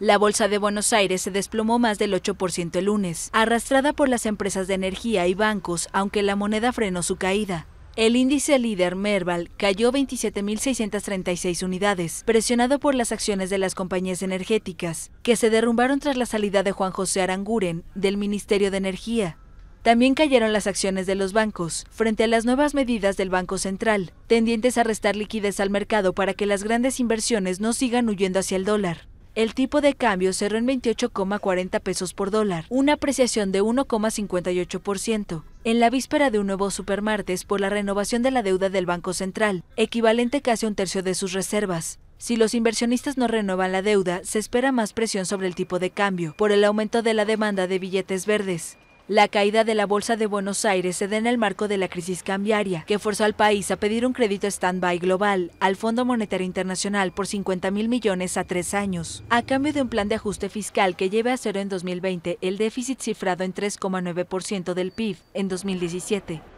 La bolsa de Buenos Aires se desplomó más del 8% el lunes, arrastrada por las empresas de energía y bancos, aunque la moneda frenó su caída. El índice líder Merval cayó 27.636 unidades, presionado por las acciones de las compañías energéticas, que se derrumbaron tras la salida de Juan José Aranguren del Ministerio de Energía. También cayeron las acciones de los bancos, frente a las nuevas medidas del Banco Central, tendientes a restar liquidez al mercado para que las grandes inversiones no sigan huyendo hacia el dólar. El tipo de cambio cerró en 28,40 pesos por dólar, una apreciación de 1,58%, en la víspera de un nuevo supermartes por la renovación de la deuda del Banco Central, equivalente casi a un tercio de sus reservas. Si los inversionistas no renuevan la deuda, se espera más presión sobre el tipo de cambio por el aumento de la demanda de billetes verdes. La caída de la Bolsa de Buenos Aires se da en el marco de la crisis cambiaria, que forzó al país a pedir un crédito stand-by global al Fondo Monetario Internacional por 50.000 mil millones a tres años, a cambio de un plan de ajuste fiscal que lleve a cero en 2020 el déficit cifrado en 3,9% del PIB en 2017.